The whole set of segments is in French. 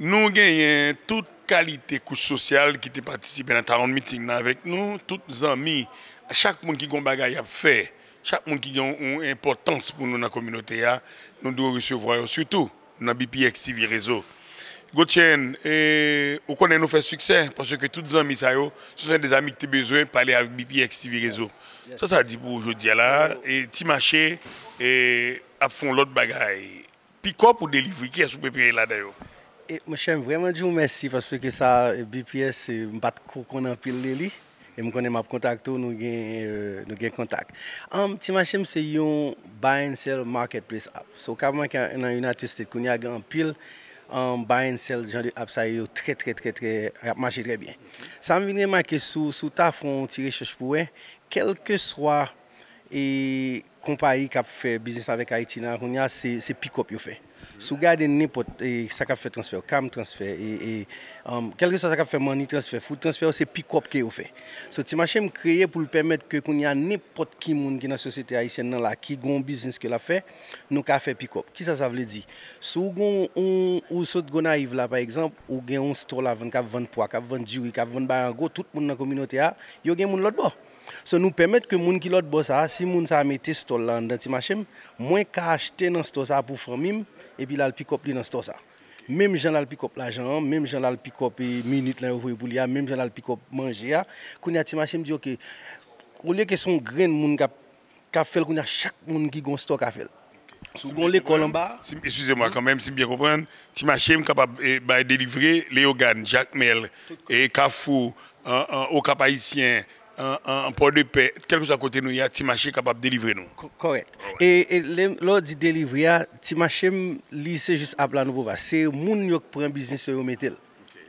Nous gagnons toute qualité couche sociale qui a participé à talent meeting avec nous, tous les amis, chaque monde qui a des choses à faire, chaque monde qui a une importance pour nous dans la communauté, hein, nous devons recevoir surtout dans BPX TV Réseau. Gautien, eh, on connaissez nous faire succès parce que tous les amis, ça, ce sont des amis qui ont besoin de parler avec BPX TV Réseau. Ça, ça dit pour aujourd'hui là. Et marché, et eh, à fond l'autre bagaille. Puis quoi pour délivrer Qui est-ce que vous là d'ailleurs E mwen chèm vremen di mwen mèsi paswè ke sa e, BPS bat e, kou kon an pil lè li. E mwen konen map kontak tou e, nou gen kontak. Am ti mwen chèm se yon Buy and Sell Marketplace app. So kabman ki nan yon atestèd kon yon agen an pil, am Buy and Sell jan di app sa yon tre tre tre tre ap mache drebyen. Sa mwen mwen mèke sou ta fon ti rechèch pou wè, kelke swa e kompari kap fè bizins avèk Aitina kon yon se pikop yon fè. Sou gade nepot, e sakap fe transfer, kam transfer, e... e um, Kelre sa sakap fe money transfer? Fou transfer se pick-up ke yo fe. So ti machem kreye pou l'permet ke koun ya nepot ki moun ki nan sosyete Aisyen nan la, ki goun bizins ke la fe, nou ka fe pick-up. Ki sa sa vle di? Sou goun ou sot goun a yive la, par exemple, ou gen yon store la ven, ka ven pwa, ka ven diwi, ka ven bayan go, tout moun nan kominote a, yo gen moun lot bo. So nou pemet ke moun ki lot bo sa, si moun sa amete store lan dan ti machem, mwen ka achete nan store sa pou fran mim, e puis là, le pick-up dans ce temps-là. Même gens là, le pick-up l'argent, même gens là, le pick-up e minute, là, vous voyez, même gens là, le pick-up manger. Quand il y a Timachem, dit, OK, au lieu que son grain, mon qui a fait, qu'on a chaque monde qui a un stock à faire. Sous l'école bas. Excusez-moi quand même, si bien comprendre, est capable de délivrer les Jacques Mel, et Cafou, au Cap-Haïtien, un, un, port de paix, quelque chose à côté de nous, il y a Timaché capable de délivrer nous. Correct. Ah et, et lors dit délivrer, ah, Timaché, c'est juste à plan pour C'est les gens qui prennent business et qui met le.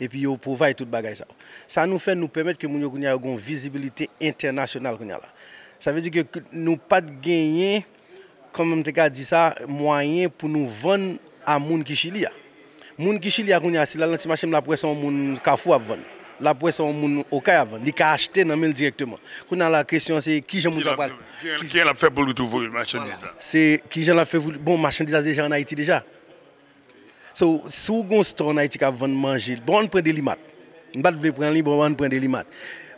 Et puis ils provident tout le ça. Ça nous fait nous permettre que les gens aient une visibilité internationale. Ça veut dire que nous pas de gagner, comme je dit ça, moyen pour nous vendre à les qui Chili. Les ah. gens qui Chili, c'est la Timaché, la pression, les gens qui à vendre la poisson moun au cas avant il a acheté dans mail directement qu'on la question c'est qui je moun ça qui, qui l'a fait pour le trouver le marchandise voilà. c'est qui j'ai l'a fait pour... bon marchandise déjà en Haïti déjà so sous gon store en Haïti qui vendre manger bon prend des limates on va veut prendre bon on prend des limates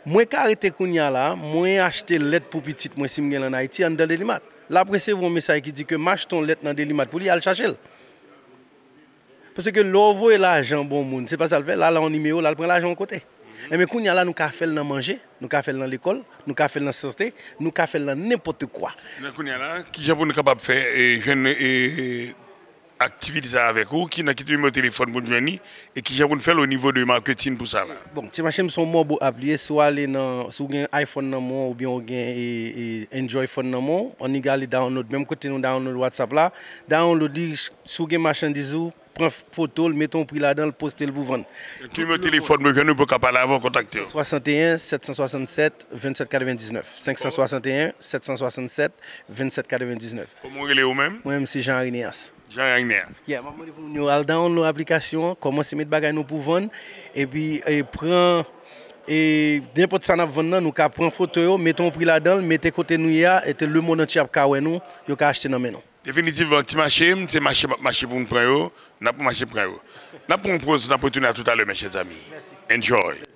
moi qui arrêté kounya là moi acheter lettre pour petite moi si en Haïti en dans des limates la presse vous un message qui dit que marche ton lettre dans des limates pour lui aller chercher parce que l'ovo et l'argent bon monde c'est pas ça le fait là là on numéro là prend l'argent côté et mais quand là, nous avons fait le manger, nous avons fait l'école, nous avons fait la santé, nous avons fait n'importe quoi. Quand là, qui est capable de faire et jeune et activité avec vous, qui n'a quitté mon téléphone pour joindre et qui j'ai faire au niveau de marketing pour ça. là. Bon, si machine sont moins pour appuyer soit aller dans sous un iPhone dans moi ou bien on et, et Android phone dans moi, on y gale download même côté nous download WhatsApp là, download sous une machine ou prend photo, mets mettons prix là-dedans, le poste le pour vendre. Tu me téléphones, je ne peux pas parler avant de contacter. 61 767 27 99. 561 767 27 99. Comment il est au même Moi-même, c'est Jean Rénéas. Jean Rénéas. nous allons dans nos applications, commencer à mettre des nous pour vendre, et puis prends. Et n'importe ça, nous prenons une photo, mettons prix là-dedans, mettez côté nous, et le monde entier a acheté nous, a acheté dans nous. Definitiv, ti machem, ti machem ap machem pou moun preyo, na pou machem preyo. Na pou moun proz, na pou touni a tout ale, mes chèzami. Enjoy!